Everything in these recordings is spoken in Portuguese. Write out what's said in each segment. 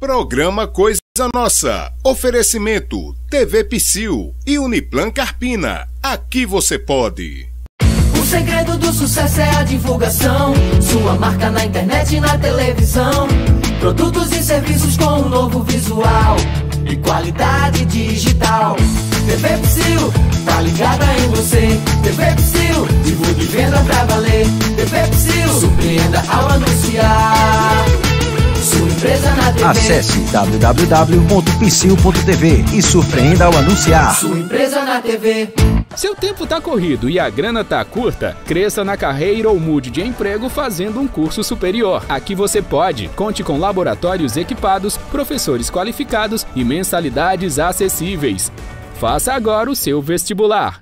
Programa Coisa Nossa. Oferecimento TV Psyll e Uniplan Carpina. Aqui você pode. O segredo do sucesso é a divulgação. Sua marca na internet e na televisão. Produtos e serviços com um novo visual e qualidade digital. TV Psyll, tá ligada em você. TV Psyll, divulgue venda pra valer. TV Psyll, surpreenda ao anunciar empresa na TV. Acesse www.psil.tv e surpreenda ao anunciar. Sua empresa na TV. Seu tempo tá corrido e a grana tá curta, cresça na carreira ou mude de emprego fazendo um curso superior. Aqui você pode. Conte com laboratórios equipados, professores qualificados e mensalidades acessíveis. Faça agora o seu vestibular.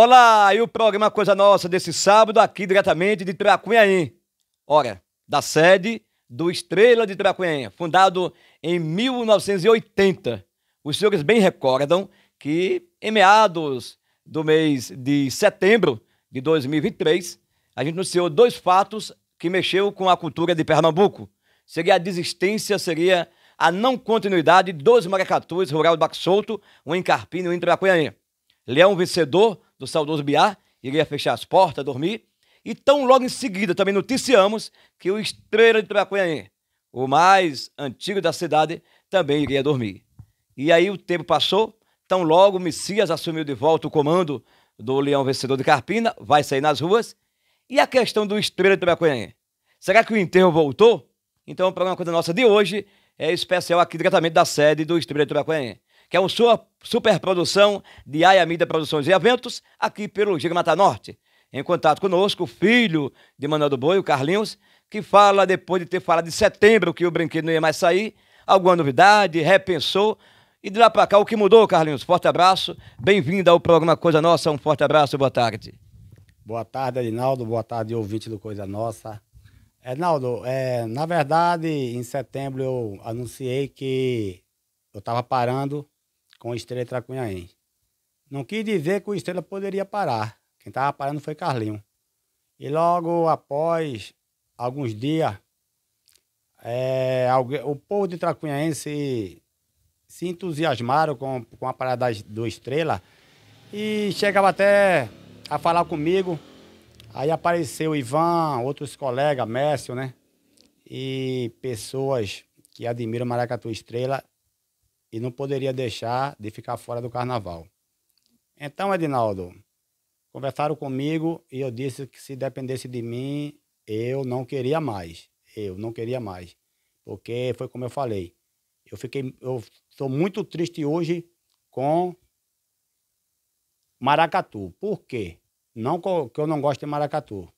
Olá, e o programa Coisa Nossa desse sábado, aqui diretamente de Tracunhaém. Ora, da sede do Estrela de Tracunhaém, fundado em 1980. Os senhores bem recordam que em meados do mês de setembro de 2023, a gente anunciou dois fatos que mexeu com a cultura de Pernambuco. Seria a desistência, seria a não continuidade dos maracatus rural do Baque Solto, um em um em Tracunhaém. Leão vencedor do saudoso Biá, iria fechar as portas, dormir. E tão logo em seguida também noticiamos que o Estrela de Tracuanhém, o mais antigo da cidade, também iria dormir. E aí o tempo passou, tão logo Messias assumiu de volta o comando do Leão Vencedor de Carpina, vai sair nas ruas. E a questão do Estrela de Tracuanhém? Será que o enterro voltou? Então, o programa Coisa Nossa de hoje é especial aqui diretamente da sede do Estrela de Tracuanhém que é uma sua superprodução de Ayamida Produções e Eventos, aqui pelo Giga Mata Norte. Em contato conosco, o filho de Manuel do Boi, o Carlinhos, que fala, depois de ter falado de setembro que o brinquedo não ia mais sair, alguma novidade, repensou. E de lá para cá, o que mudou, Carlinhos? Forte abraço, bem-vindo ao programa Coisa Nossa, um forte abraço, boa tarde. Boa tarde, Arinaldo, boa tarde, ouvinte do Coisa Nossa. Arinaldo, é, na verdade, em setembro eu anunciei que eu estava parando com a Estrela Tracunhaense. Não quis dizer que o Estrela poderia parar. Quem estava parando foi Carlinho. E logo após alguns dias, é, alguém, o povo de Tracunhaense se entusiasmaram com, com a parada do Estrela e chegava até a falar comigo. Aí apareceu o Ivan, outros colegas, Mércio, né? E pessoas que admiram Maracatu Estrela e não poderia deixar de ficar fora do carnaval. Então, Edinaldo, conversaram comigo e eu disse que se dependesse de mim, eu não queria mais. Eu não queria mais. Porque foi como eu falei. Eu fiquei eu sou muito triste hoje com maracatu. Por quê? Não que eu não gosto de maracatu.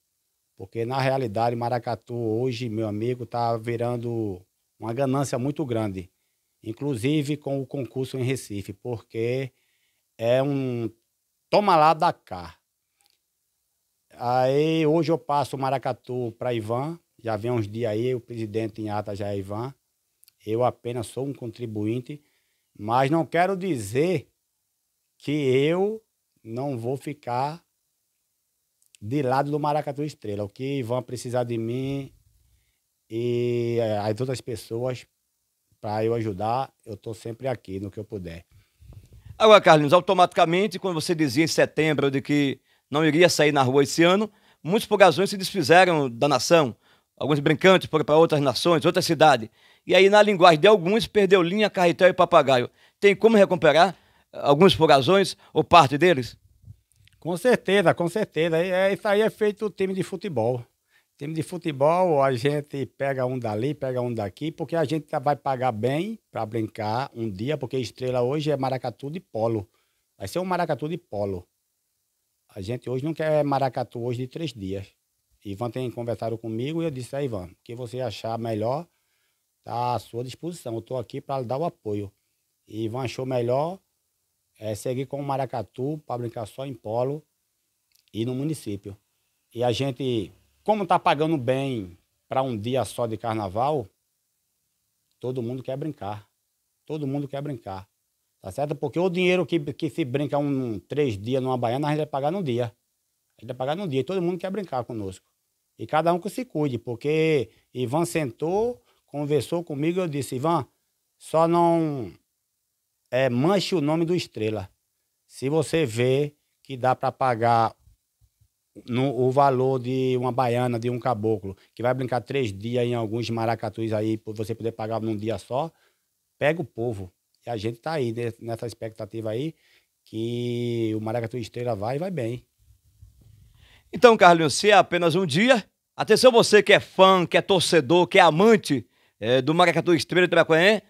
Porque na realidade, maracatu hoje, meu amigo, está virando uma ganância muito grande inclusive com o concurso em Recife, porque é um toma lá da cá. Aí hoje eu passo o maracatu para Ivan, já vem uns dias aí, o presidente em ata já é Ivan. Eu apenas sou um contribuinte, mas não quero dizer que eu não vou ficar de lado do Maracatu Estrela. O que Ivan precisar de mim e eh, as outras pessoas para eu ajudar, eu estou sempre aqui no que eu puder. Agora, Carlinhos, automaticamente, quando você dizia em setembro de que não iria sair na rua esse ano, muitos pogazões se desfizeram da nação. Alguns brincantes foram para outras nações, outras cidades. E aí, na linguagem de alguns, perdeu linha, carretel e papagaio. Tem como recuperar eh, alguns pogazões ou parte deles? Com certeza, com certeza. É, é isso aí é feito o time de futebol. Time de futebol, a gente pega um dali, pega um daqui, porque a gente vai pagar bem para brincar um dia, porque estrela hoje é maracatu de polo. Vai ser um maracatu de polo. A gente hoje não quer maracatu hoje de três dias. Ivan tem conversado comigo e eu disse a ah, Ivan, o que você achar melhor, tá à sua disposição. Eu estou aqui para lhe dar o apoio. E Ivan achou melhor é, seguir com o maracatu para brincar só em polo e no município. E a gente como está pagando bem para um dia só de carnaval, todo mundo quer brincar. Todo mundo quer brincar. Tá certo? Porque o dinheiro que, que se brinca um, três dias numa baiana, a gente vai pagar num dia. A gente vai pagar num dia. E todo mundo quer brincar conosco. E cada um que se cuide, porque Ivan sentou, conversou comigo, eu disse, Ivan, só não é, manche o nome do Estrela. Se você vê que dá para pagar no, o valor de uma baiana, de um caboclo, que vai brincar três dias em alguns maracatus aí, para você poder pagar num dia só, pega o povo. E a gente está aí né, nessa expectativa aí que o Maracatu Estrela vai e vai bem. Então, Carlinhos, se é apenas um dia, atenção você que é fã, que é torcedor, que é amante é, do Maracatu Estrela de Traquém,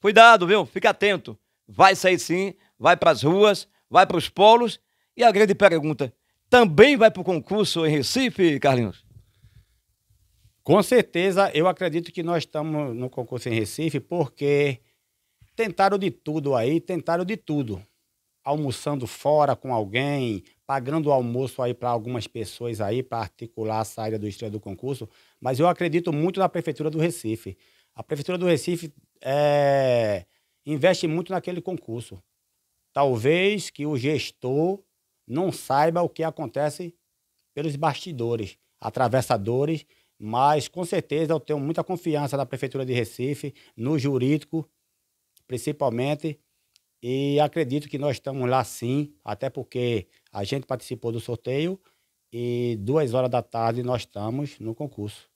cuidado, viu? Fica atento. Vai sair sim, vai para as ruas, vai para os polos. E a grande pergunta, também vai para o concurso em Recife, Carlinhos? Com certeza, eu acredito que nós estamos no concurso em Recife porque tentaram de tudo aí, tentaram de tudo. Almoçando fora com alguém, pagando o almoço aí para algumas pessoas aí, para articular a saída do estreia do concurso. Mas eu acredito muito na Prefeitura do Recife. A Prefeitura do Recife é, investe muito naquele concurso. Talvez que o gestor não saiba o que acontece pelos bastidores, atravessadores, mas com certeza eu tenho muita confiança na Prefeitura de Recife, no jurídico, principalmente, e acredito que nós estamos lá sim, até porque a gente participou do sorteio e duas horas da tarde nós estamos no concurso.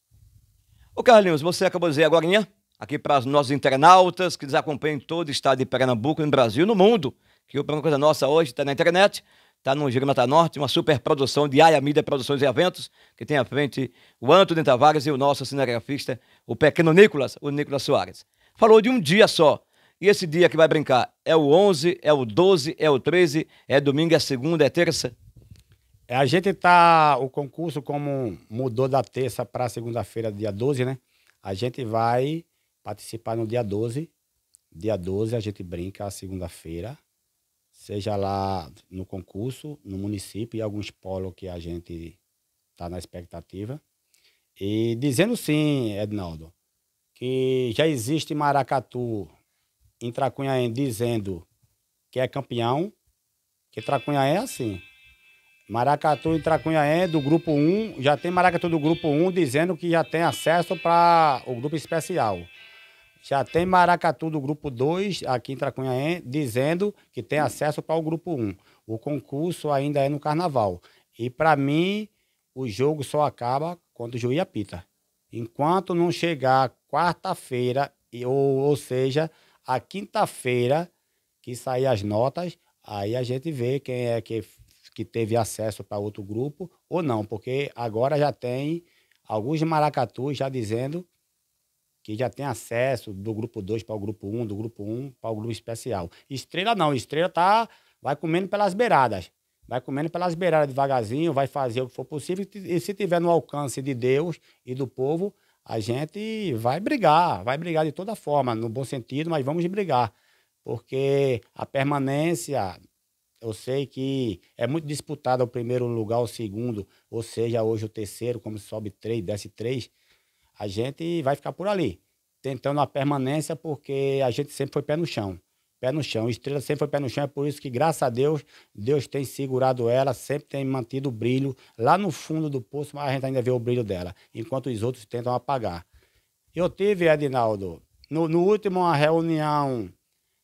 Ô Carlinhos, você acabou de dizer agora, né? aqui para os nossos internautas que nos acompanham em todo o estado de Pernambuco, no Brasil, no mundo, que o Programa Coisa Nossa hoje está na internet está no Giganta Norte, uma super produção de Aia Mídia Produções e Eventos, que tem à frente o Antônio Tavares e o nosso cinegrafista, o pequeno Nicolas, o Nicolas Soares. Falou de um dia só, e esse dia que vai brincar é o 11, é o 12, é o 13, é domingo, é segunda, é terça? É, a gente tá, o concurso como mudou da terça para segunda-feira, dia 12, né? A gente vai participar no dia 12. Dia 12 a gente brinca segunda-feira, seja lá no concurso, no município e alguns polos que a gente está na expectativa. E dizendo sim, Ednaldo, que já existe Maracatu em Tracunhaém dizendo que é campeão, que Tracunhaém é assim. Maracatu em Tracunhaém do grupo 1, já tem Maracatu do grupo 1 dizendo que já tem acesso para o grupo especial. Já tem Maracatu do grupo 2, aqui em Tracunhaém, dizendo que tem acesso para o grupo 1. Um. O concurso ainda é no carnaval. E para mim, o jogo só acaba quando o juiz apita. Enquanto não chegar quarta-feira, ou, ou seja, a quinta-feira, que sair as notas, aí a gente vê quem é que, que teve acesso para outro grupo ou não, porque agora já tem alguns maracatus já dizendo que já tem acesso do grupo 2 para o grupo 1, um, do grupo 1 um para o grupo especial. Estrela não, estrela tá vai comendo pelas beiradas. Vai comendo pelas beiradas devagarzinho, vai fazer o que for possível e se tiver no alcance de Deus e do povo, a gente vai brigar, vai brigar de toda forma, no bom sentido, mas vamos brigar. Porque a permanência, eu sei que é muito disputada o primeiro lugar, o segundo, ou seja, hoje o terceiro, como sobe três, desce três, a gente vai ficar por ali, tentando a permanência, porque a gente sempre foi pé no chão. Pé no chão. Estrela sempre foi pé no chão, é por isso que, graças a Deus, Deus tem segurado ela, sempre tem mantido o brilho lá no fundo do poço, mas a gente ainda vê o brilho dela, enquanto os outros tentam apagar. Eu tive, Edinaldo, no, no último reunião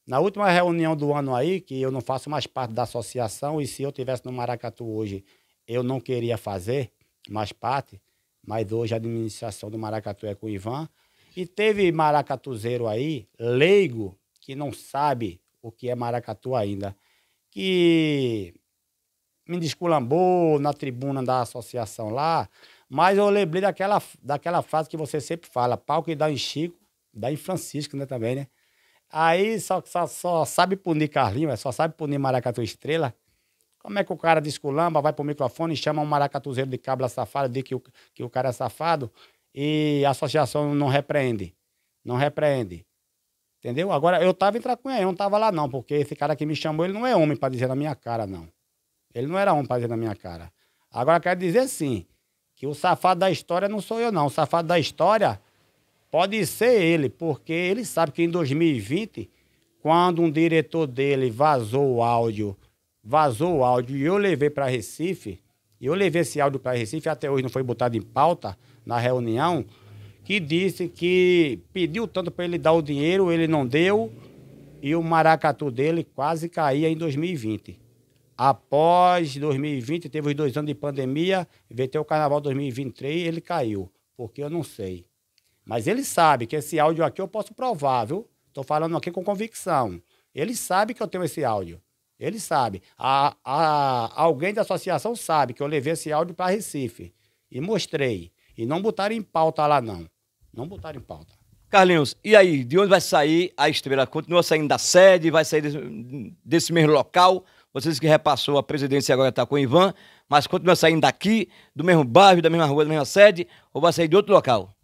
na última reunião do ano aí, que eu não faço mais parte da associação, e se eu tivesse no Maracatu hoje, eu não queria fazer mais parte, mas hoje a administração do Maracatu é com o Ivan. E teve maracatuzeiro aí, leigo, que não sabe o que é maracatu ainda, que me desculambou na tribuna da associação lá, mas eu lembrei daquela, daquela frase que você sempre fala, pau que dá em Chico, dá em Francisco né, também, né? Aí só, só, só sabe punir Carlinhos, só sabe punir Maracatu Estrela, como é que o cara desculamba, vai pro microfone, chama um maracatuzeiro de cabra safado, diz que o, que o cara é safado e a associação não repreende. Não repreende. Entendeu? Agora, eu tava em Tracunha, eu não tava lá não, porque esse cara que me chamou, ele não é homem para dizer na minha cara, não. Ele não era homem para dizer na minha cara. Agora, quero dizer sim, que o safado da história não sou eu, não. O safado da história pode ser ele, porque ele sabe que em 2020, quando um diretor dele vazou o áudio vazou o áudio e eu levei para Recife, e eu levei esse áudio para Recife, até hoje não foi botado em pauta na reunião, que disse que pediu tanto para ele dar o dinheiro, ele não deu, e o maracatu dele quase caía em 2020. Após 2020, teve os dois anos de pandemia, veio ter o carnaval 2023 ele caiu, porque eu não sei. Mas ele sabe que esse áudio aqui eu posso provar, viu? Estou falando aqui com convicção. Ele sabe que eu tenho esse áudio. Ele sabe. A, a, alguém da associação sabe que eu levei esse áudio para Recife e mostrei. E não botaram em pauta lá, não. Não botaram em pauta. Carlinhos, e aí? De onde vai sair a estrela? Continua saindo da sede? Vai sair desse, desse mesmo local? Vocês que repassou a presidência agora está com o Ivan, mas continua saindo daqui, do mesmo bairro, da mesma rua, da mesma sede, ou vai sair de outro local?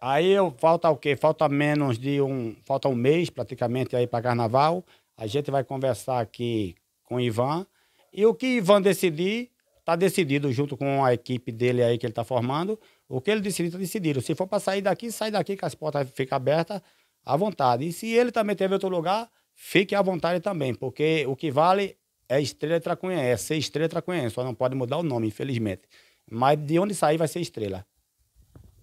Aí eu, falta o quê? Falta menos de um. Falta um mês praticamente aí para carnaval. A gente vai conversar aqui com o Ivan. E o que Ivan decidir, está decidido junto com a equipe dele aí que ele está formando. O que ele decidir, está decidido. Se for para sair daqui, sai daqui, que as portas ficam abertas à vontade. E se ele também teve outro lugar, fique à vontade também, porque o que vale é Estrela Tracunhense, é ser Estrela Tracunhense, só não pode mudar o nome, infelizmente. Mas de onde sair vai ser Estrela.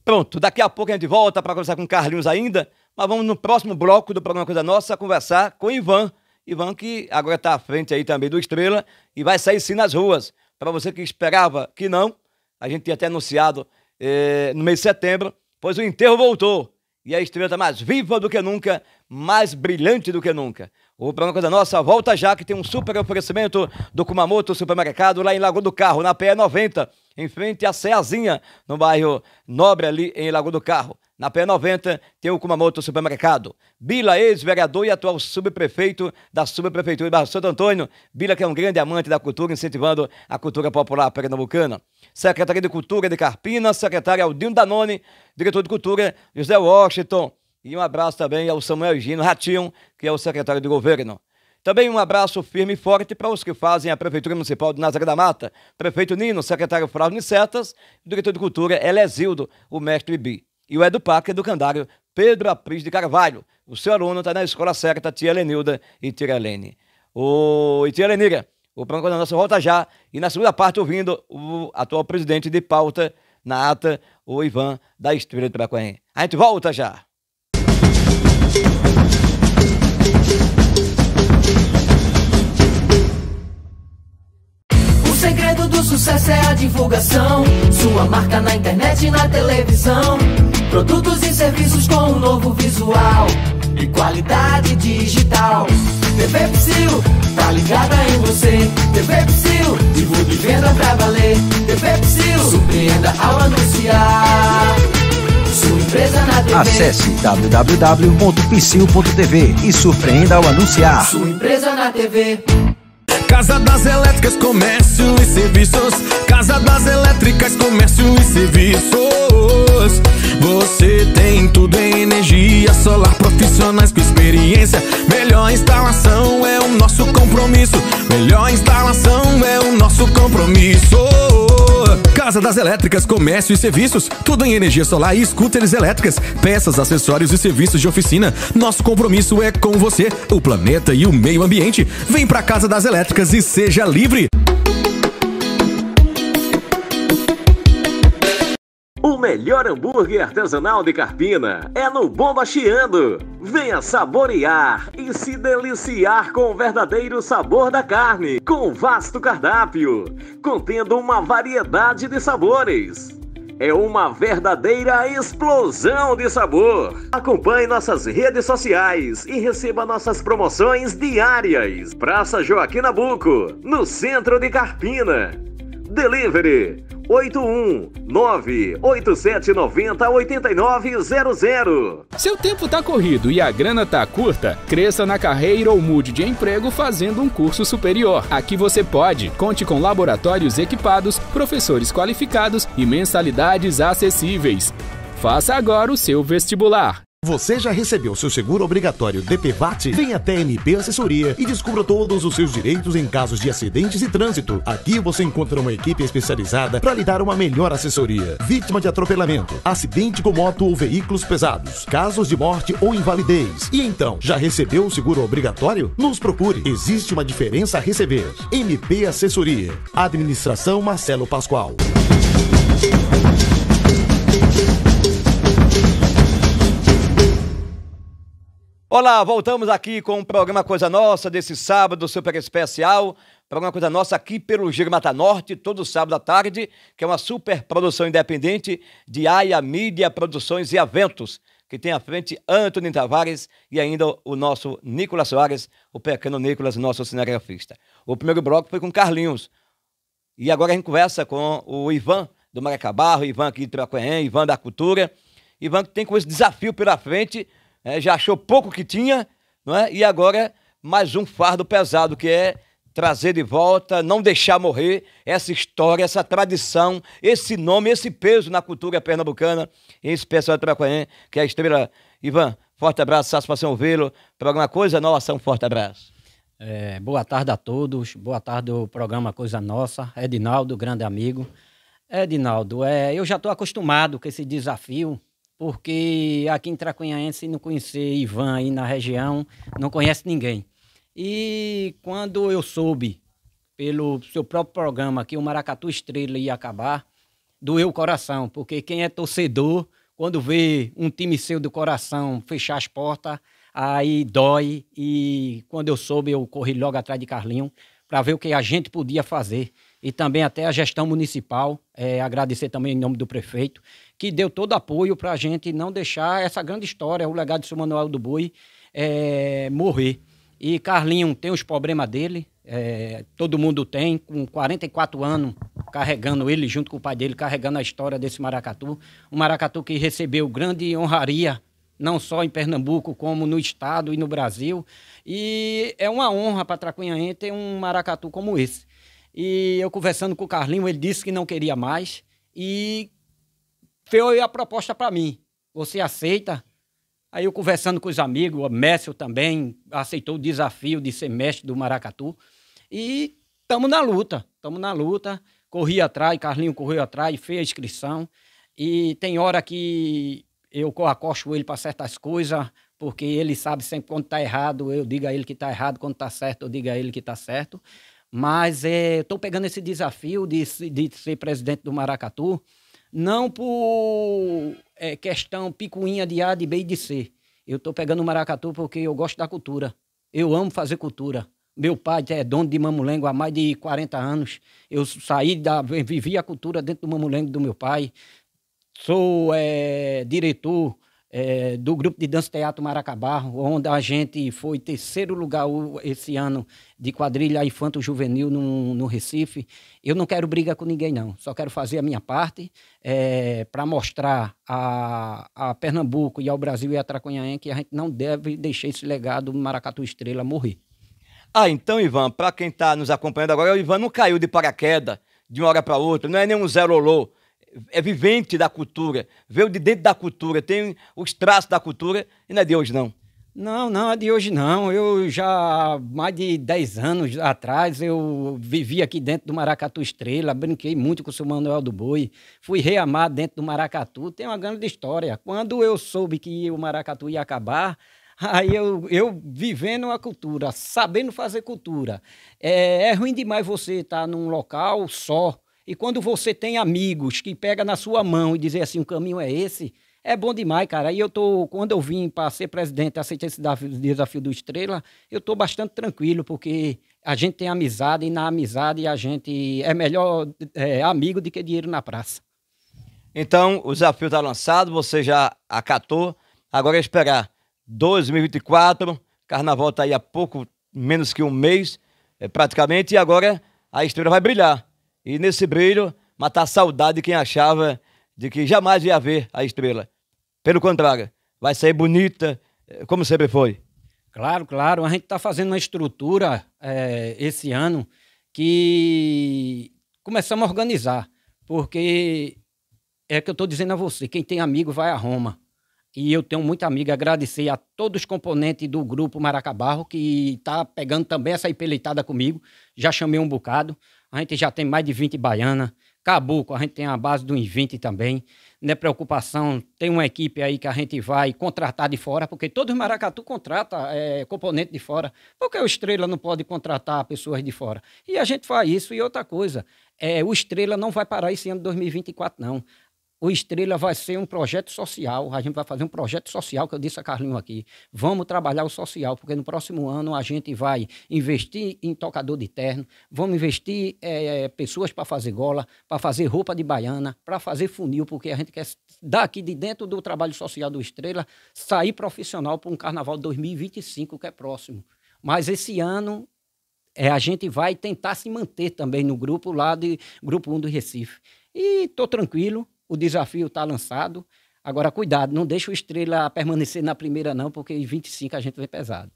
Pronto, daqui a pouco a gente volta para conversar com o Carlinhos ainda, mas vamos no próximo bloco do programa Coisa Nossa conversar com o Ivan, Ivan, que agora está à frente aí também do Estrela e vai sair sim nas ruas. Para você que esperava que não, a gente tinha até anunciado eh, no mês de setembro, pois o enterro voltou. E a estrela está mais viva do que nunca, mais brilhante do que nunca. O programa Coisa Nossa volta já que tem um super oferecimento do Kumamoto Supermercado lá em Lagoa do Carro, na PE 90, em frente à Ceazinha, no bairro Nobre ali em Lagoa do Carro. Na PE 90 tem o Kumamoto Supermercado. Bila, ex-vereador e atual subprefeito da subprefeitura de Barra Santo Antônio. Bila que é um grande amante da cultura, incentivando a cultura popular pernambucana. Secretaria de Cultura de Carpina, secretário Aldino Danone, diretor de Cultura José Washington. E um abraço também ao Samuel Gino Ratinho, que é o secretário de governo. Também um abraço firme e forte para os que fazem a Prefeitura Municipal de Nazaré da Mata, prefeito Nino, secretário Flávio Nicetas, diretor de Cultura Elezildo, o mestre Ibi. E o Edupac do Candário, Pedro Apris de Carvalho. O seu aluno está na escola certa, Tia Lenilda e Tia Helene. O... E Tia Lenira, o programa da nossa volta já. E na segunda parte, ouvindo o atual presidente de pauta na ata, o Ivan da Estrela de Tracoém. A gente volta já. divulgação, sua marca na internet e na televisão. Produtos e serviços com um novo visual e qualidade digital. TV Psyll, tá ligada em você. TV Psyll, divulgue venda pra valer. TV Psyll, surpreenda ao anunciar. Sua empresa na TV. Acesse www.psil.tv e surpreenda ao anunciar. Sua empresa na TV. Casa das Elétricas, Comércio e Serviços. Casa das Elétricas, Comércio e Serviços. Você tem tudo em energia solar, profissionais com experiência. Melhor instalação é o nosso compromisso. Melhor instalação é o nosso compromisso. Casa das Elétricas, comércio e serviços, tudo em energia solar e scooters elétricas, peças, acessórios e serviços de oficina. Nosso compromisso é com você, o planeta e o meio ambiente. Vem pra Casa das Elétricas e seja livre. O melhor hambúrguer artesanal de Carpina é no Bomba Chiando. Venha saborear e se deliciar com o verdadeiro sabor da carne, com vasto cardápio, contendo uma variedade de sabores. É uma verdadeira explosão de sabor. Acompanhe nossas redes sociais e receba nossas promoções diárias. Praça Joaquim Nabuco, no centro de Carpina. Delivery 81987908900. Seu tempo tá corrido e a grana tá curta? Cresça na carreira ou mude de emprego fazendo um curso superior. Aqui você pode. Conte com laboratórios equipados, professores qualificados e mensalidades acessíveis. Faça agora o seu vestibular. Você já recebeu seu seguro obrigatório DPVAT? Vem até MP Assessoria e descubra todos os seus direitos em casos de acidentes e trânsito. Aqui você encontra uma equipe especializada para lhe dar uma melhor assessoria. Vítima de atropelamento, acidente com moto ou veículos pesados, casos de morte ou invalidez. E então, já recebeu o seguro obrigatório? Nos procure. Existe uma diferença a receber. MP Assessoria. Administração Marcelo Pascoal. Olá, voltamos aqui com o programa Coisa Nossa desse sábado, super especial. Programa Coisa Nossa aqui pelo Giro Mata Norte, todo sábado à tarde, que é uma super produção independente de AIA Mídia Produções e Aventos, que tem à frente Antônio Tavares e ainda o nosso Nicolas Soares, o pequeno Nicolas, nosso cinegrafista. O primeiro bloco foi com Carlinhos. E agora a gente conversa com o Ivan do Maracabarro, Ivan aqui de Tracoenhém, Ivan da Cultura. Ivan que tem com esse desafio pela frente é, já achou pouco que tinha, não é? e agora mais um fardo pesado que é trazer de volta, não deixar morrer essa história, essa tradição, esse nome, esse peso na cultura pernambucana, em especial Tracoenê, que é a estrela. Ivan, forte abraço, satisfação ouvi-lo. programa coisa nossa, um forte abraço. É, boa tarde a todos, boa tarde ao programa Coisa Nossa, Edinaldo, grande amigo. Edinaldo, é, eu já estou acostumado com esse desafio porque aqui em Tracunhaense não conhecer Ivan aí na região, não conhece ninguém. E quando eu soube pelo seu próprio programa que o Maracatu Estrela ia acabar, doeu o coração, porque quem é torcedor, quando vê um time seu do coração fechar as portas, aí dói. E quando eu soube, eu corri logo atrás de Carlinho para ver o que a gente podia fazer e também até a gestão municipal, é, agradecer também em nome do prefeito, que deu todo apoio para a gente não deixar essa grande história, o legado de São Manuel do Boi, é, morrer. E Carlinho tem os problemas dele, é, todo mundo tem, com 44 anos, carregando ele junto com o pai dele, carregando a história desse maracatu. Um maracatu que recebeu grande honraria, não só em Pernambuco, como no Estado e no Brasil. E é uma honra para Tracunhaém ter um maracatu como esse. E eu conversando com o Carlinho, ele disse que não queria mais e foi a proposta para mim. Você aceita? Aí eu conversando com os amigos, o Mércio também aceitou o desafio de ser mestre do Maracatu. E estamos na luta, estamos na luta. Corri atrás, Carlinho correu atrás, fez a inscrição. E tem hora que eu acosto ele para certas coisas, porque ele sabe sempre quando está errado, eu digo a ele que está errado, quando está certo, eu digo a ele que está certo. Mas é, estou pegando esse desafio de, de ser presidente do Maracatu, não por é, questão picuinha de A, de B e de C. Eu estou pegando o Maracatu porque eu gosto da cultura. Eu amo fazer cultura. Meu pai é dono de mamulengo há mais de 40 anos. Eu saí da. vivi a cultura dentro do mamulengo do meu pai. Sou é, diretor é, do grupo de dança teatro Maracabarro, onde a gente foi terceiro lugar esse ano de quadrilha infanto juvenil no, no Recife. Eu não quero briga com ninguém, não. Só quero fazer a minha parte é, para mostrar a, a Pernambuco e ao Brasil e a Traconhaém que a gente não deve deixar esse legado do Maracatu Estrela morrer. Ah, então, Ivan, para quem está nos acompanhando agora, o Ivan não caiu de paraquedas de uma hora para outra, não é nenhum zero olô é vivente da cultura, veio de dentro da cultura, tem os traços da cultura e não é de hoje, não. Não, não é de hoje, não. Eu já, mais de 10 anos atrás, eu vivi aqui dentro do Maracatu Estrela, brinquei muito com o seu Manuel do Boi, fui reamar dentro do Maracatu, tem uma grande história. Quando eu soube que o Maracatu ia acabar, Aí eu, eu vivendo a cultura, sabendo fazer cultura. É, é ruim demais você estar tá num local só, e quando você tem amigos que pega na sua mão e dizem assim, o caminho é esse, é bom demais, cara. E eu tô, quando eu vim para ser presidente, aceitei esse desafio do Estrela, eu tô bastante tranquilo, porque a gente tem amizade e na amizade a gente é melhor é, amigo do que dinheiro na praça. Então, o desafio está lançado, você já acatou. Agora é esperar 2024, carnaval está aí há pouco, menos que um mês, é, praticamente, e agora a estrela vai brilhar e nesse brilho matar a saudade de quem achava de que jamais ia haver a estrela. Pelo contrário, vai sair bonita, eh, como sempre foi. Claro, claro. A gente está fazendo uma estrutura é, esse ano que começamos a organizar, porque é que eu estou dizendo a você, quem tem amigo vai a Roma. E eu tenho muita amiga, agradecer a todos os componentes do grupo Maracabarro, que está pegando também essa empelitada comigo. Já chamei um bocado a gente já tem mais de 20 baianas. Cabuco, a gente tem a base do Invente também. Não é preocupação, tem uma equipe aí que a gente vai contratar de fora, porque todo o Maracatu contrata é, componente de fora. Porque o Estrela não pode contratar pessoas de fora. E a gente faz isso. E outra coisa, é, o Estrela não vai parar esse ano de 2024, não. O Estrela vai ser um projeto social. A gente vai fazer um projeto social, que eu disse a Carlinho aqui. Vamos trabalhar o social, porque no próximo ano a gente vai investir em tocador de terno, vamos investir é, pessoas para fazer gola, para fazer roupa de baiana, para fazer funil, porque a gente quer daqui de dentro do trabalho social do Estrela sair profissional para um carnaval 2025 que é próximo. Mas esse ano é, a gente vai tentar se manter também no grupo lá de Grupo 1 do Recife. E estou tranquilo, o desafio está lançado. Agora, cuidado, não deixa o Estrela permanecer na primeira, não, porque em 25 a gente vem pesado.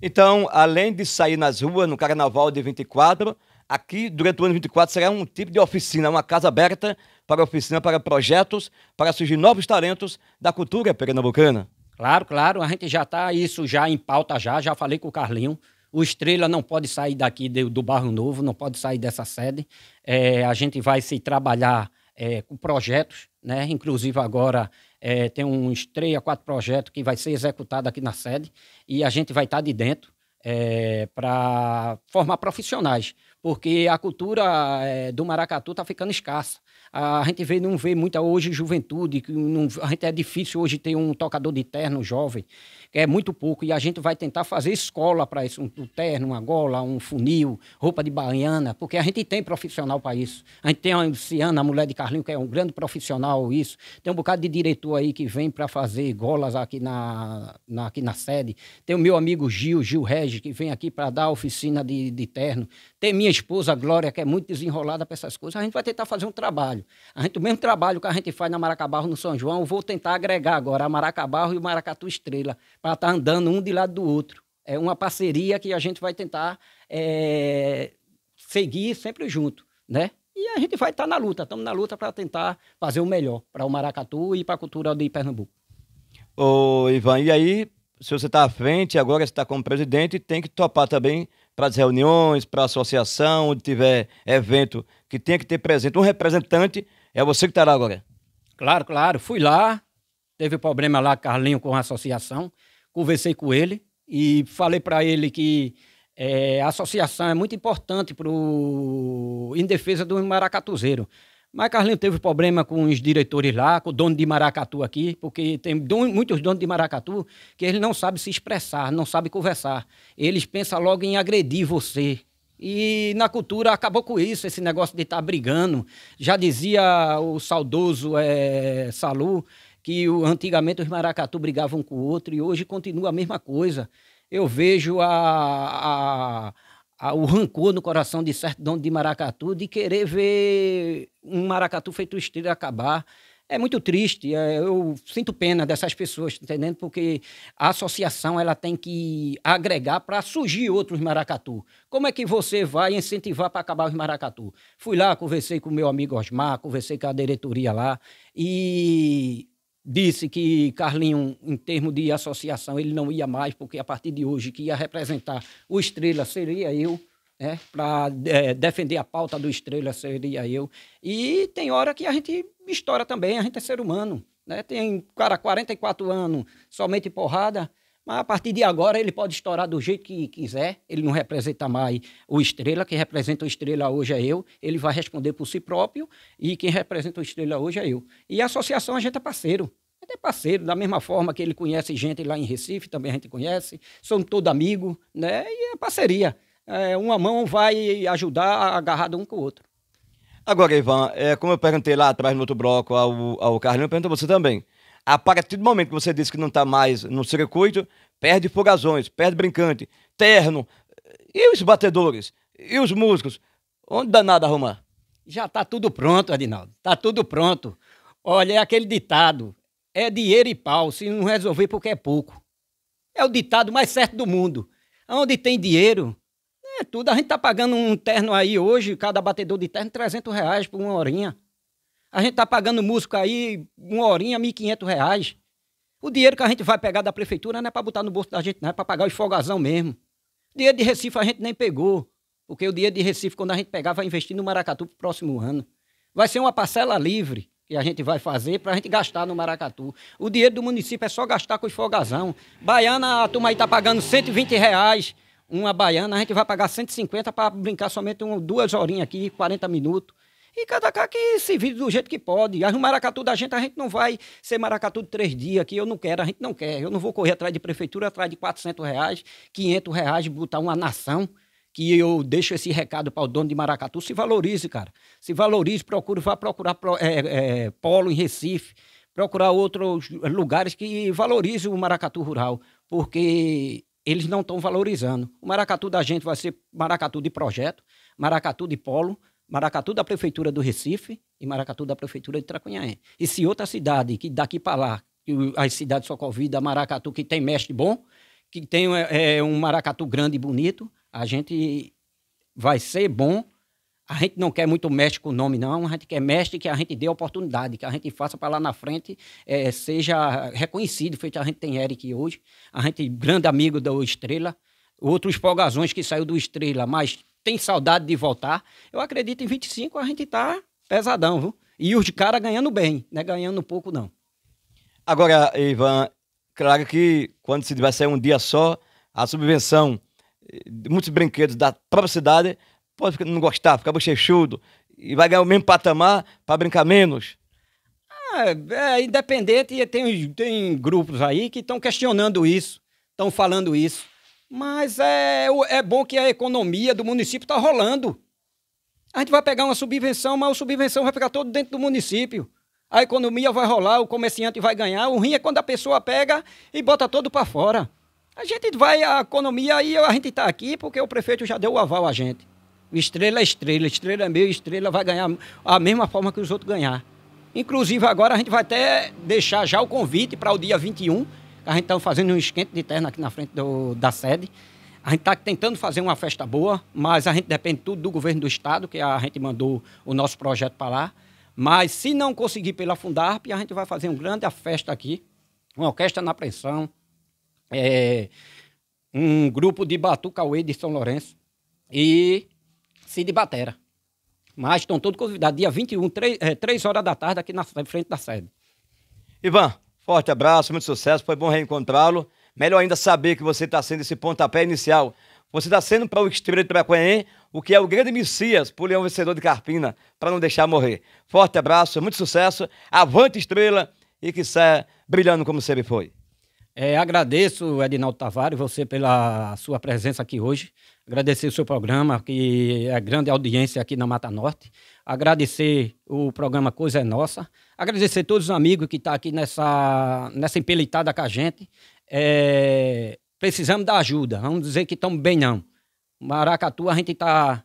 Então, além de sair nas ruas no Carnaval de 24, aqui durante o ano 24 será um tipo de oficina, uma casa aberta para oficina, para projetos, para surgir novos talentos da cultura pernambucana. Claro, claro, a gente já está isso já em pauta já, já falei com o Carlinho. O Estrela não pode sair daqui do, do Barro Novo, não pode sair dessa sede. É, a gente vai se trabalhar é, com projetos, né? Inclusive agora é, tem uns três a quatro projetos que vai ser executado aqui na sede e a gente vai estar de dentro é, para formar profissionais, porque a cultura é, do maracatu está ficando escassa. A gente vê, não vê muita hoje juventude, não, a gente é difícil hoje ter um tocador de terno jovem que é muito pouco, e a gente vai tentar fazer escola para isso, um, terno, uma gola, um funil, roupa de baiana, porque a gente tem profissional para isso. A gente tem a Luciana, a mulher de Carlinho, que é um grande profissional isso. Tem um bocado de diretor aí que vem para fazer golas aqui na, na, aqui na sede. Tem o meu amigo Gil, Gil Regis, que vem aqui para dar oficina de, de terno. Tem minha esposa, Glória, que é muito desenrolada para essas coisas. A gente vai tentar fazer um trabalho. A gente, o mesmo trabalho que a gente faz na Maracabarro, no São João, vou tentar agregar agora a Maracabarro e o Maracatu Estrela para estar tá andando um de lado do outro. É uma parceria que a gente vai tentar é, seguir sempre junto, né? E a gente vai estar tá na luta, estamos na luta para tentar fazer o melhor para o Maracatu e para a cultura de Pernambuco. Ô, Ivan, e aí, se você está à frente, agora está como presidente, tem que topar também para as reuniões, para a associação, onde tiver evento que tenha que ter presente um representante, é você que estará agora. Claro, claro. Fui lá, teve problema lá, Carlinho, com a associação conversei com ele e falei para ele que é, a associação é muito importante pro, em defesa do maracatuzeiros. Mas Carlinho teve problema com os diretores lá, com o dono de maracatu aqui, porque tem don, muitos donos de maracatu que ele não sabe se expressar, não sabe conversar. Eles pensam logo em agredir você. E na cultura acabou com isso, esse negócio de estar tá brigando. Já dizia o saudoso é, Salu que o, antigamente os maracatu brigavam com o outro e hoje continua a mesma coisa. Eu vejo a, a, a, o rancor no coração de certo dono de maracatu de querer ver um maracatu feito estilo acabar. É muito triste, é, eu sinto pena dessas pessoas, tá entendendo? Porque a associação ela tem que agregar para surgir outros maracatu. Como é que você vai incentivar para acabar os maracatu? Fui lá, conversei com meu amigo Osmar, conversei com a diretoria lá e disse que Carlinho, em termos de associação, ele não ia mais, porque a partir de hoje que ia representar o Estrela seria eu. né? para é, defender a pauta do Estrela seria eu. E tem hora que a gente estoura também, a gente é ser humano. Né? Tem cara 44 anos somente porrada, mas a partir de agora ele pode estourar do jeito que quiser, ele não representa mais o Estrela, quem representa o Estrela hoje é eu, ele vai responder por si próprio e quem representa o Estrela hoje é eu. E a associação a gente é parceiro, a gente é parceiro, da mesma forma que ele conhece gente lá em Recife, também a gente conhece, somos todo amigo, né? E é parceria. É, uma mão vai ajudar agarrado um com o outro. Agora, Ivan, é, como eu perguntei lá atrás no outro bloco ao, ao Carlinho, eu pergunto a você também a partir do momento que você diz que não está mais no circuito, perde fogazões, perde brincante, terno. E os batedores? E os músicos? Onde dá nada arrumar? Já está tudo pronto, Adinaldo. Está tudo pronto. Olha, é aquele ditado. É dinheiro e pau. Se não resolver, porque é pouco. É o ditado mais certo do mundo. Onde tem dinheiro, é tudo. A gente está pagando um terno aí hoje, cada batedor de terno, 300 reais por uma horinha. A gente está pagando músico aí, uma horinha, R$ 1.500. O dinheiro que a gente vai pegar da prefeitura não é para botar no bolso da gente, não, é para pagar o esfogazão mesmo. O dinheiro de Recife a gente nem pegou, porque o dinheiro de Recife, quando a gente pegar, vai investir no Maracatu para o próximo ano. Vai ser uma parcela livre que a gente vai fazer para a gente gastar no Maracatu. O dinheiro do município é só gastar com esfogazão. Baiana, a turma aí está pagando 120 reais uma baiana, a gente vai pagar 150 para brincar somente um, duas horinhas aqui, 40 minutos. E cada cara que se vive do jeito que pode. As no maracatu da gente, a gente não vai ser maracatu de três dias, que eu não quero, a gente não quer. Eu não vou correr atrás de prefeitura, atrás de 400 reais, 500 reais, botar uma nação que eu deixo esse recado para o dono de Maracatu, se valorize, cara. Se valorize, procure, vá procurar é, é, polo em Recife, procurar outros lugares que valorizem o Maracatu rural, porque eles não estão valorizando. O Maracatu da gente vai ser Maracatu de projeto, Maracatu de polo, Maracatu da Prefeitura do Recife e Maracatu da Prefeitura de Tracunhaém. E se outra cidade, que daqui para lá, as cidades só convida Maracatu, que tem mestre bom, que tem é, é, um maracatu grande e bonito, a gente vai ser bom. A gente não quer muito mestre com o nome, não. A gente quer mestre que a gente dê oportunidade, que a gente faça para lá na frente, é, seja reconhecido, feito a gente tem Eric hoje, a gente grande amigo do Estrela, outros folgazões que saiu do Estrela, mas tem saudade de voltar. Eu acredito em 25 a gente tá pesadão, viu? E os de cara ganhando bem, né? Ganhando pouco, não. Agora, Ivan, claro que quando se tiver sair um dia só, a subvenção de eh, muitos brinquedos da própria cidade pode não gostar, ficar bochechudo e vai ganhar o mesmo patamar para brincar menos. Ah, é, é independente, tem, tem grupos aí que estão questionando isso, estão falando isso. Mas é, é, é bom que a economia do município está rolando. A gente vai pegar uma subvenção, mas a subvenção vai ficar todo dentro do município. A economia vai rolar, o comerciante vai ganhar. O rim é quando a pessoa pega e bota todo para fora. A gente vai, a economia, e a gente está aqui porque o prefeito já deu o aval a gente. Estrela é estrela, estrela é meu, estrela vai ganhar a mesma forma que os outros ganhar. Inclusive agora a gente vai até deixar já o convite para o dia 21, a gente está fazendo um esquente de terno aqui na frente do, da sede. A gente está tentando fazer uma festa boa, mas a gente depende tudo do governo do estado, que a gente mandou o nosso projeto para lá. Mas se não conseguir pela Fundarp, a gente vai fazer uma grande festa aqui, uma orquestra na pressão, é, um grupo de Batucauê de São Lourenço e Cid Batera. Mas estão todos convidados, dia 21, 3, é, 3 horas da tarde, aqui na frente da sede. Ivan, Forte abraço, muito sucesso, foi bom reencontrá-lo. Melhor ainda saber que você está sendo esse pontapé inicial. Você está sendo para o Estrela de Traquanhém o que é o grande Messias para o Leão Vencedor de Carpina, para não deixar morrer. Forte abraço, muito sucesso, avante Estrela e que saia brilhando como sempre foi. É, agradeço, Edinaldo Tavares, você pela sua presença aqui hoje. Agradecer o seu programa, que é grande audiência aqui na Mata Norte agradecer o programa Coisa é Nossa, agradecer todos os amigos que estão tá aqui nessa, nessa empelitada com a gente. É, precisamos da ajuda, vamos dizer que estamos bem não. Maracatu, a gente está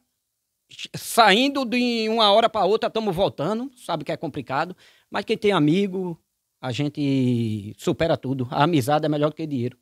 saindo de uma hora para outra, estamos voltando, sabe que é complicado, mas quem tem amigo, a gente supera tudo. A amizade é melhor do que dinheiro.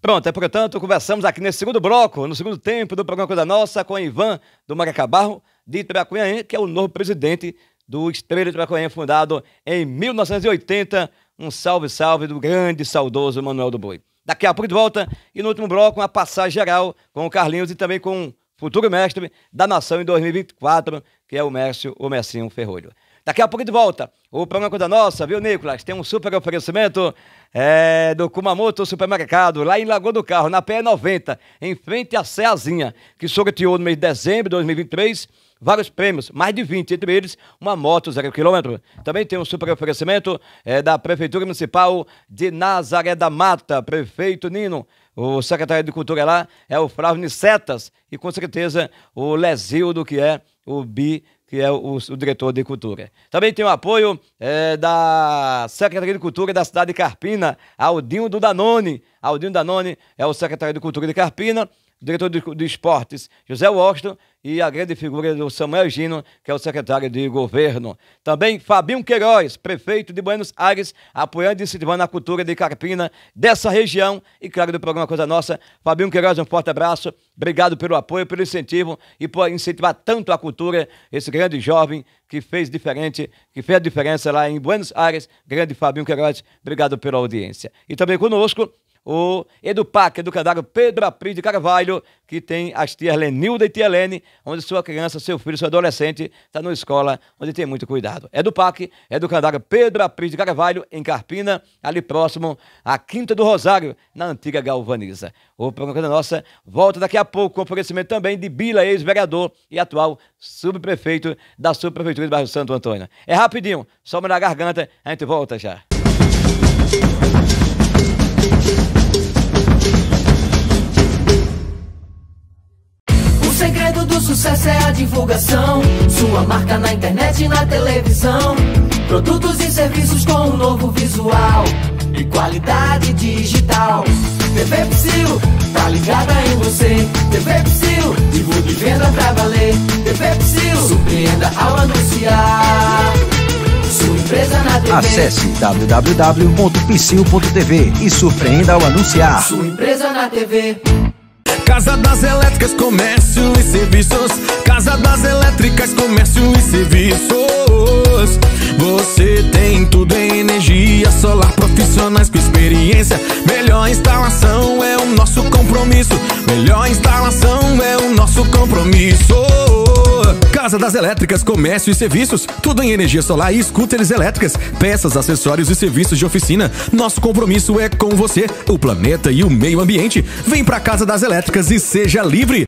Pronto, é portanto, conversamos aqui nesse segundo bloco, no segundo tempo do programa Coisa Nossa, com Ivan do Maracabarro de Itabacuanha, que é o novo presidente do Estrela Itabacuanha, fundado em 1980. Um salve, salve do grande saudoso Manuel do Boi. Daqui a pouco de volta e no último bloco uma passagem geral com o Carlinhos e também com o futuro mestre da nação em 2024, que é o Mércio, o Mercinho Ferrolho. Daqui a pouco de volta. O programa Coisa Nossa, viu, Nicolas? Tem um super oferecimento é, do Kumamoto Supermercado, lá em Lagoa do Carro, na PE90, em frente à Ceazinha, que sorteou no mês de dezembro de 2023 vários prêmios, mais de 20, entre eles uma moto zero quilômetro. Também tem um super oferecimento é, da Prefeitura Municipal de Nazaré da Mata, prefeito Nino. O secretário de Cultura lá é o Flávio Nicetas e com certeza o Lesildo, que é o bi que é o, o, diretor de cultura. Também tem o apoio é, da Secretaria de Cultura da cidade de Carpina, Aldinho do Danone. Aldinho Danone é o secretário de Cultura de Carpina diretor de, de esportes José Washington e a grande figura do Samuel Gino, que é o secretário de governo. Também Fabinho Queiroz, prefeito de Buenos Aires, apoiando e incentivando a cultura de Carpina, dessa região e, claro, do programa Coisa Nossa. Fabinho Queiroz, um forte abraço, obrigado pelo apoio, pelo incentivo e por incentivar tanto a cultura, esse grande jovem que fez diferente, que fez a diferença lá em Buenos Aires. Grande Fabinho Queiroz, obrigado pela audiência. E também conosco, o Edupac, educandário Pedro Apri de Carvalho, que tem as tias Lenilda e tia onde sua criança, seu filho, seu adolescente está numa escola onde tem muito cuidado. Edupac, educandário Pedro Apri de Carvalho, em Carpina, ali próximo à Quinta do Rosário, na antiga Galvaniza. O programa da nossa volta daqui a pouco com oferecimento também de Bila, ex-vereador e atual subprefeito da subprefeitura do bairro Santo Antônio. É rapidinho, só na garganta, a gente volta já. segredo do sucesso é a divulgação. Sua marca na internet e na televisão. Produtos e serviços com um novo visual e qualidade digital. TV Psyll, tá ligada em você. TV Psyll, divulgue venda pra valer. TV Psyll, surpreenda ao anunciar. Sua empresa na TV. Acesse www.psyll.tv e surpreenda ao anunciar. Sua empresa na TV. Casa das Elétricas, Comércio e Serviços. Casa das Elétricas, Comércio e Serviços. Você tem tudo em energia solar, profissionais com experiência. Melhor instalação é o nosso compromisso. Melhor instalação é o nosso compromisso. Casa das Elétricas, comércio e serviços, tudo em energia solar e scooters elétricas, peças, acessórios e serviços de oficina. Nosso compromisso é com você, o planeta e o meio ambiente. Vem pra Casa das Elétricas e seja livre.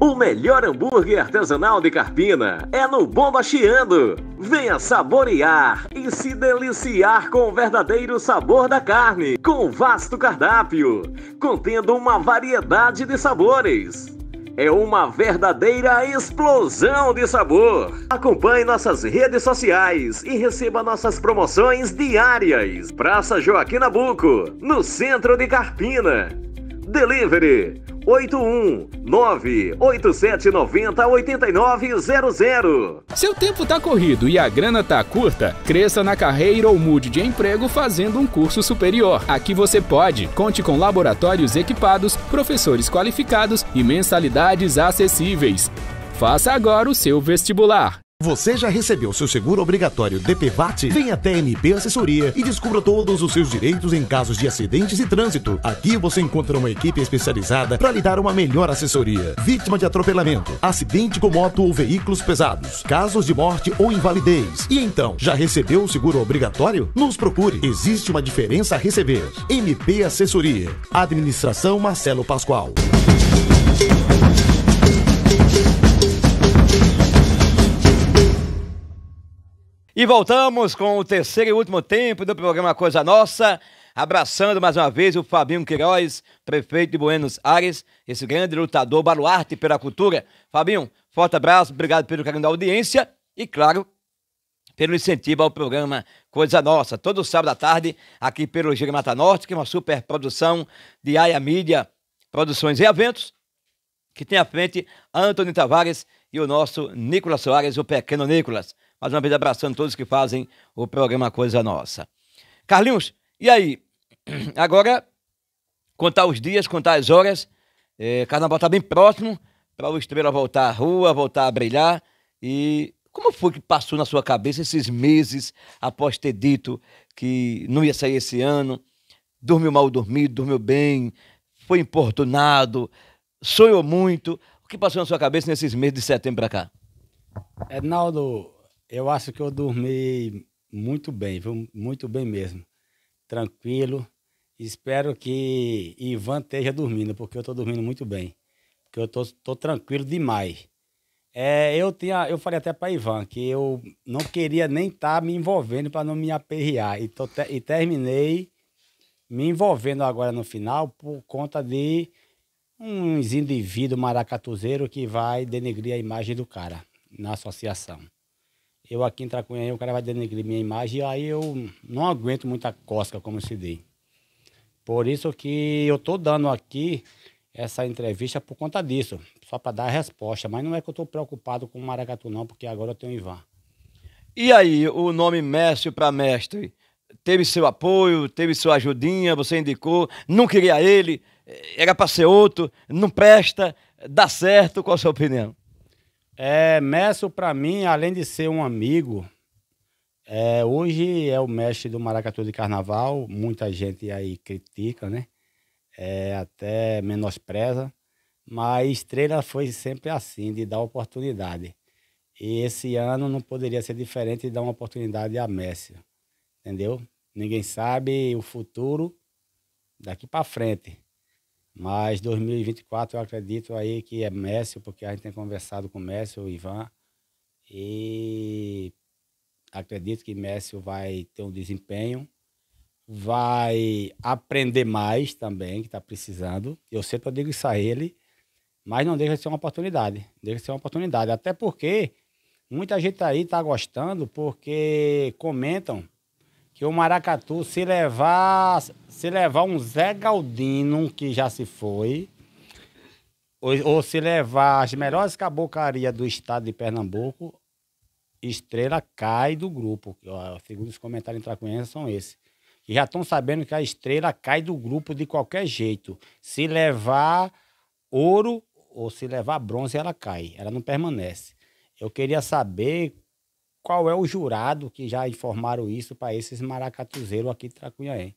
O melhor hambúrguer artesanal de Carpina é no Bomba Chiando. Venha saborear e se deliciar com o verdadeiro sabor da carne, com vasto cardápio, contendo uma variedade de sabores. É uma verdadeira explosão de sabor. Acompanhe nossas redes sociais e receba nossas promoções diárias. Praça Joaquim Nabuco, no centro de Carpina. Delivery 81987908900. Seu tempo tá corrido e a grana tá curta, cresça na carreira ou mude de emprego fazendo um curso superior. Aqui você pode. Conte com laboratórios equipados, professores qualificados e mensalidades acessíveis. Faça agora o seu vestibular. Você já recebeu seu seguro obrigatório DPVAT? Venha até MP Assessoria e descubra todos os seus direitos em casos de acidentes e trânsito. Aqui você encontra uma equipe especializada para lhe dar uma melhor assessoria. Vítima de atropelamento, acidente com moto ou veículos pesados, casos de morte ou invalidez. E então, já recebeu o seguro obrigatório? Nos procure. Existe uma diferença a receber. MP Assessoria. Administração Marcelo Pascoal. E voltamos com o terceiro e último tempo do programa Coisa Nossa. Abraçando mais uma vez o Fabinho Queiroz, prefeito de Buenos Aires, esse grande lutador baluarte pela cultura. Fabinho, forte abraço, obrigado pelo carinho da audiência e, claro, pelo incentivo ao programa Coisa Nossa, todo sábado à tarde, aqui pelo Giro Mata Norte, que é uma super produção de Aia Mídia, Produções e Eventos, que tem à frente Antônio Tavares e o nosso Nicolas Soares, o pequeno Nicolas mais uma vez abraçando todos que fazem o programa Coisa Nossa. Carlinhos, e aí? Agora, contar os dias, contar as horas. É, carnaval está bem próximo para o Estrela voltar à rua, voltar a brilhar. E como foi que passou na sua cabeça esses meses após ter dito que não ia sair esse ano? Dormiu mal dormido, dormiu bem, foi importunado, sonhou muito. O que passou na sua cabeça nesses meses de setembro para cá? Ednaldo, eu acho que eu dormi muito bem, viu? Muito bem mesmo. Tranquilo. Espero que Ivan esteja dormindo, porque eu estou dormindo muito bem. Porque eu estou tranquilo demais. É, eu, tinha, eu falei até para Ivan que eu não queria nem estar tá me envolvendo para não me aperrear. E, te, e terminei me envolvendo agora no final por conta de uns indivíduos maracatuzeiros que vai denegrir a imagem do cara na associação eu aqui em Tracunha, o cara vai denegrir minha imagem, e aí eu não aguento muita cosca, como se dei. Por isso que eu tô dando aqui essa entrevista por conta disso, só para dar a resposta. Mas não é que eu tô preocupado com o Maracatu, não, porque agora eu tenho o Ivan. E aí, o nome Mestre para Mestre? Teve seu apoio, teve sua ajudinha, você indicou, não queria ele, era para ser outro, não presta, dá certo, qual a sua opinião? É, Messi, para mim, além de ser um amigo, é, hoje é o mestre do Maracatu de Carnaval. Muita gente aí critica, né? É, até menospreza. Mas Estrela foi sempre assim, de dar oportunidade. E esse ano não poderia ser diferente de dar uma oportunidade a Messi. Entendeu? Ninguém sabe o futuro daqui para frente. Mas 2024 eu acredito aí que é Messi porque a gente tem conversado com o Mécio, o Ivan, e acredito que Messi vai ter um desempenho, vai aprender mais também, que está precisando. Eu sempre digo isso a ele, mas não deixa de ser uma oportunidade. Deixa de ser uma oportunidade. Até porque muita gente aí está gostando porque comentam que o Maracatu, se levar, se levar um Zé Galdino, que já se foi, ou, ou se levar as melhores cabocarias do estado de Pernambuco, Estrela cai do grupo. Segundo os comentários entre a são esses. e já estão sabendo que a Estrela cai do grupo de qualquer jeito. Se levar ouro ou se levar bronze, ela cai. Ela não permanece. Eu queria saber qual é o jurado que já informaram isso para esses maracatuzeiros aqui de Tracunhaém.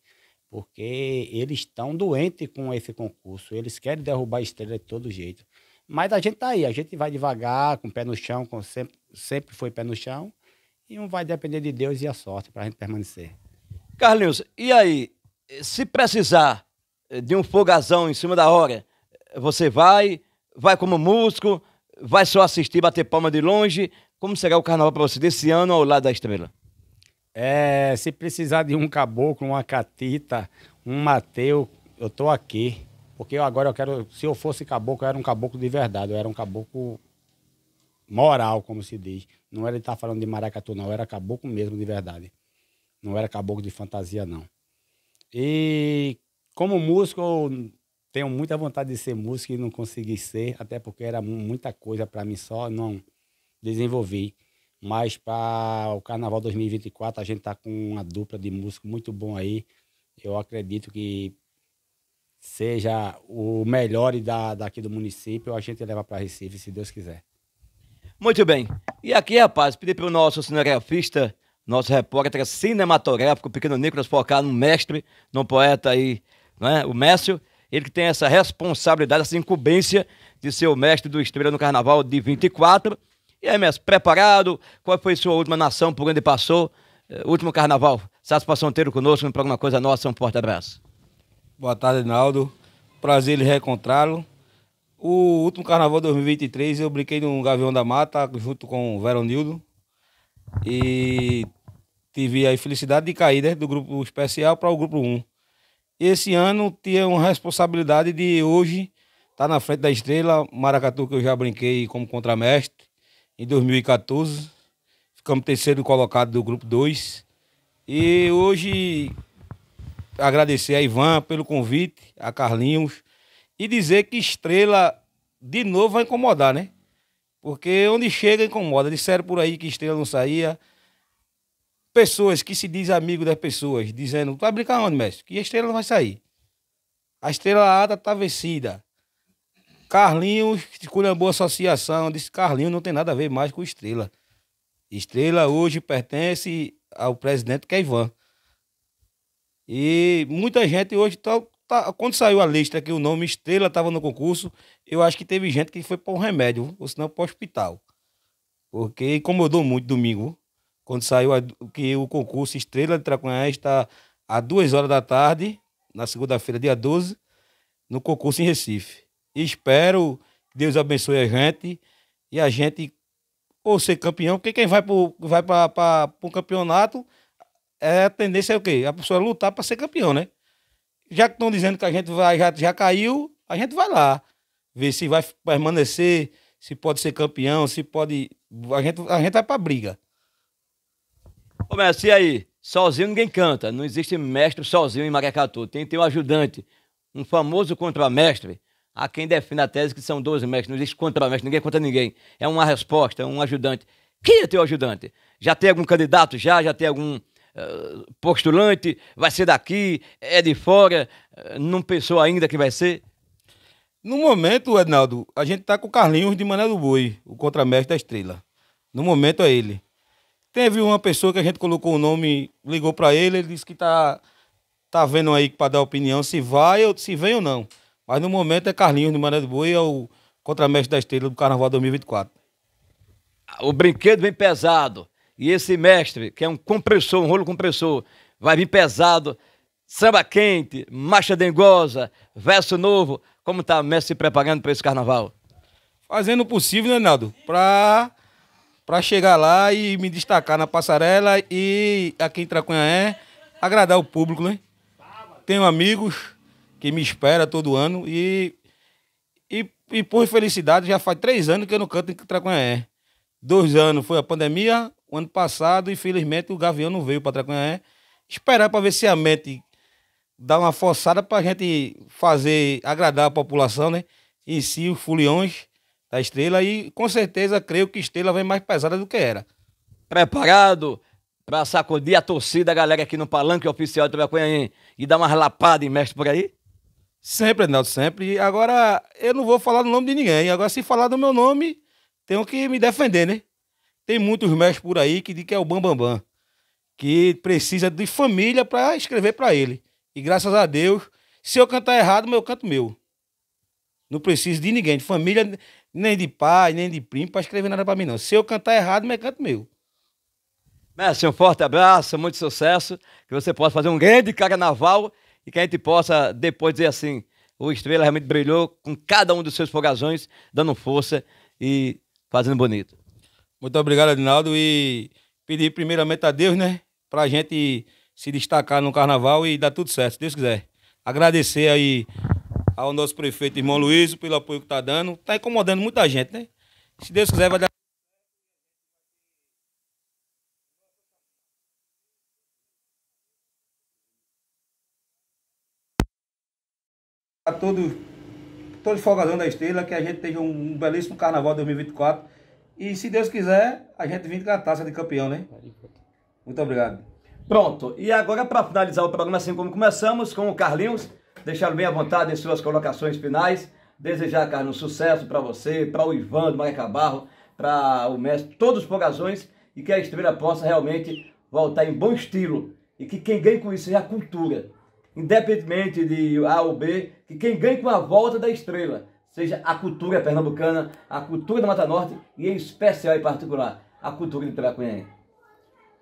Porque eles estão doentes com esse concurso, eles querem derrubar a estrela de todo jeito. Mas a gente tá aí, a gente vai devagar, com o pé no chão, com sempre, sempre foi pé no chão, e não vai depender de Deus e a sorte para a gente permanecer. Carlinhos, e aí, se precisar eh, de um fogazão em cima da hora, eh, você vai, vai como músico, vai só assistir, bater palma de longe, como será o carnaval para você desse ano ao lado da estrela? É, se precisar de um caboclo, uma catita, um Mateu, eu tô aqui. Porque eu agora eu quero. Se eu fosse caboclo, eu era um caboclo de verdade. Eu era um caboclo moral, como se diz. Não era ele estar tá falando de maracatu, não. Eu era caboclo mesmo de verdade. Não era caboclo de fantasia, não. E como músico, eu tenho muita vontade de ser músico e não consegui ser, até porque era muita coisa para mim só. Não, desenvolvi. Mas para o Carnaval 2024, a gente está com uma dupla de músicos muito bom aí. Eu acredito que seja o melhor da, daqui do município, a gente leva para Recife, se Deus quiser. Muito bem. E aqui, rapaz, pedir para o nosso cinegrafista, nosso repórter cinematográfico, pequeno Nicolas, focar no mestre, no poeta aí, né? o Mécio, ele que tem essa responsabilidade, essa incumbência de ser o mestre do Estrela no Carnaval de 24 e aí, mestre, preparado? Qual foi sua última nação por onde passou? Eh, último carnaval. Satisfação ter conosco para alguma Coisa Nossa. Um forte abraço. Boa tarde, Naldo. Prazer em reencontrá-lo. O último carnaval 2023 eu brinquei no Gavião da Mata junto com o Veronildo. E tive a felicidade de cair né, do grupo especial para o grupo 1. Esse ano tinha uma responsabilidade de hoje estar tá na frente da estrela, Maracatu, que eu já brinquei como contramestre em 2014. Ficamos terceiro colocado do grupo 2. E hoje agradecer a Ivan pelo convite, a Carlinhos, e dizer que estrela de novo vai incomodar, né? Porque onde chega incomoda. Disseram por aí que estrela não saía. Pessoas que se diz amigo das pessoas, dizendo, vai brincar onde, mestre? Que a estrela não vai sair. A estrela Ada tá vencida. Carlinhos uma é boa Associação disse Carlinhos não tem nada a ver mais com Estrela. Estrela hoje pertence ao presidente que é Ivan. E muita gente hoje tá, tá, quando saiu a lista que o nome Estrela estava no concurso, eu acho que teve gente que foi para um remédio, ou senão para o hospital. Porque incomodou muito domingo, quando saiu a, que o concurso Estrela de Tracunhé está às duas horas da tarde, na segunda-feira, dia 12, no concurso em Recife. Espero que Deus abençoe a gente e a gente ou ser campeão, porque quem vai para vai o campeonato, é, a tendência é o quê? A pessoa é lutar para ser campeão, né? Já que estão dizendo que a gente vai, já, já caiu, a gente vai lá ver se vai permanecer, se pode ser campeão, se pode. A gente, a gente vai pra briga. Ô, mestre, e aí? Sozinho ninguém canta. Não existe mestre sozinho em Maracatu. Tem que ter um ajudante. Um famoso contramestre Há quem defenda a tese que são 12 mestres, não existe contra mestre, ninguém é contra ninguém. É uma resposta, é um ajudante. Quem é teu ajudante? Já tem algum candidato? Já? Já tem algum uh, postulante? Vai ser daqui? É de fora? Uh, não pensou ainda que vai ser? No momento, Ednaldo, a gente está com o Carlinhos de Mané do Boi, o contramestre da Estrela. No momento é ele. Teve uma pessoa que a gente colocou o nome, ligou para ele, ele disse que tá, tá vendo aí para dar opinião se vai ou se vem ou não. Mas no momento é Carlinhos de Mané do Boi, é o contramestre da estrela do Carnaval 2024. Ah, o brinquedo vem pesado. E esse mestre, que é um compressor, um rolo compressor, vai vir pesado. Samba quente, marcha dengosa, verso novo. Como está o mestre se preparando para esse carnaval? Fazendo o possível, né, Naldo? Para para chegar lá e me destacar na passarela e aqui em é agradar o público, né? Tenho amigos, que me espera todo ano. E, e, e por felicidade já faz três anos que eu não canto em Traconhaé. Dois anos foi a pandemia, o ano passado, infelizmente, o Gavião não veio para Traconhaé. Esperar para ver se a mente dá uma forçada para a gente fazer, agradar a população, né? Em si, os fuliões da Estrela. E com certeza, creio que Estrela vem mais pesada do que era. Preparado? para sacudir a torcida, a galera aqui no palanque oficial de Traconhaém e dar uma lapada em mestre por aí? Sempre, Arnaldo, sempre. Agora, eu não vou falar do nome de ninguém. Agora, se falar do meu nome, tenho que me defender, né? Tem muitos mestres por aí que dizem que é o Bambambam, Bam, Bam, que precisa de família para escrever para ele. E graças a Deus, se eu cantar errado, meu canto meu. Não preciso de ninguém, de família, nem de pai, nem de primo, para escrever nada para mim, não. Se eu cantar errado, meu canto meu. Mestre, um forte abraço, muito sucesso. Que você possa fazer um grande carnaval e que a gente possa depois dizer assim: o Estrela realmente brilhou com cada um dos seus fogazões, dando força e fazendo bonito. Muito obrigado, Adinaldo, e pedir primeiramente a Deus, né, para a gente se destacar no carnaval e dar tudo certo, se Deus quiser. Agradecer aí ao nosso prefeito, irmão Luiz, pelo apoio que está dando. Está incomodando muita gente, né? Se Deus quiser, vai dar. a todos, todos os da Estrela, que a gente tenha um, belíssimo carnaval 2024. E se Deus quiser, a gente vem com a taça de campeão, né? Muito obrigado. Pronto, e agora para finalizar o programa, assim como começamos, com o Carlinhos, deixar bem à vontade em suas colocações finais. Desejar, Carlos, sucesso para você, para o Ivan do Maracá para o mestre, todos os folgazões, e que a Estrela possa realmente voltar em bom estilo. E que quem ganhe com isso é a cultura. Independentemente de A ou B, que quem ganhe com a volta da estrela seja a cultura pernambucana, a cultura da Mata Norte e em especial e particular a cultura de Tracunhaém.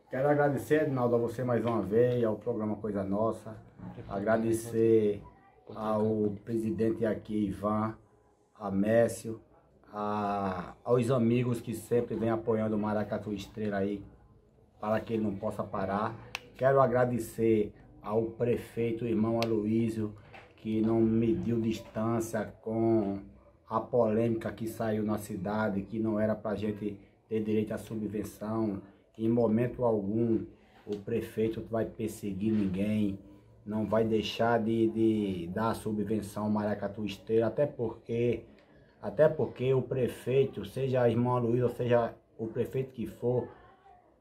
Quero agradecer, Edinaldo, a você mais uma vez, ao programa Coisa Nossa, agradecer ao presidente aqui, Ivan, a Mécio, a, aos amigos que sempre vêm apoiando o Maracatu Estrela aí, para que ele não possa parar. Quero agradecer ao prefeito, irmão Aloísio, que não mediu distância com a polêmica que saiu na cidade, que não era para a gente ter direito à subvenção. Em momento algum, o prefeito vai perseguir ninguém, não vai deixar de, de dar subvenção Maracatu Esteira, até porque, até porque o prefeito, seja a irmã Luísa, seja o prefeito que for,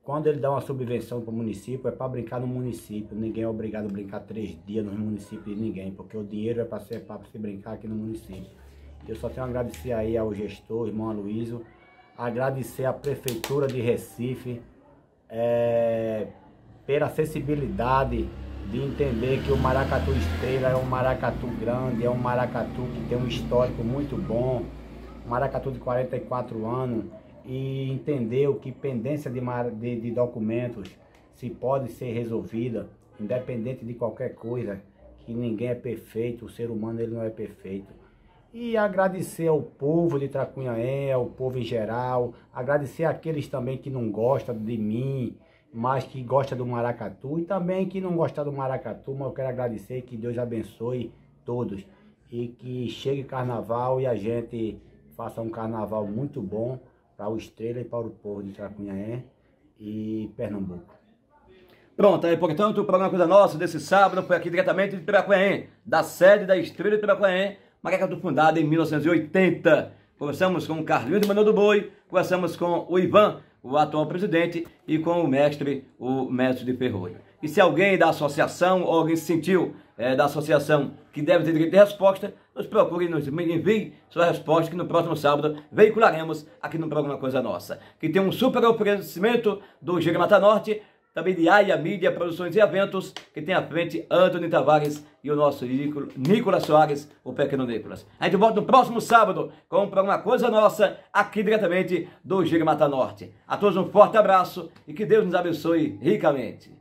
quando ele dá uma subvenção para o município, é para brincar no município. Ninguém é obrigado a brincar três dias no município de ninguém, porque o dinheiro é para ser para se brincar aqui no município. Eu só tenho a agradecer aí ao gestor, irmão Aloysio, agradecer à Prefeitura de Recife é, pela acessibilidade de entender que o Maracatu Estrela é um maracatu grande, é um maracatu que tem um histórico muito bom, maracatu de 44 anos e o que pendência de, de, de documentos se pode ser resolvida, independente de qualquer coisa, que ninguém é perfeito, o ser humano ele não é perfeito. E agradecer ao povo de Tracunhaé, ao povo em geral, agradecer àqueles também que não gostam de mim, mas que gosta do maracatu e também que não gosta do maracatu, mas eu quero agradecer que Deus abençoe todos e que chegue carnaval e a gente faça um carnaval muito bom para o Estrela e para o povo de Tracunhaé e Pernambuco. Pronto, aí portanto o programa Coisa Nossa desse sábado foi aqui diretamente de Piracuaém, da sede da Estrela de Piracuaém, Macaca do fundada em 1980. Conversamos com o Carlinhos de Manoel do Boi, conversamos com o Ivan o atual presidente, e com o mestre, o mestre de Ferrolho. E se alguém da associação, ou alguém se sentiu é, da associação que deve ter direito de resposta, nos procure, nos envie sua resposta, que no próximo sábado veicularemos aqui no programa Coisa Nossa. Que tem um super oferecimento do Giro Mata Norte, também de Aia Mídia, Produções e Eventos, que tem à frente Antônio Tavares e o nosso Nicolas Soares, o pequeno Nicolas. A gente volta no próximo sábado com uma coisa nossa, aqui diretamente do Giga Mata Norte. A todos um forte abraço e que Deus nos abençoe ricamente.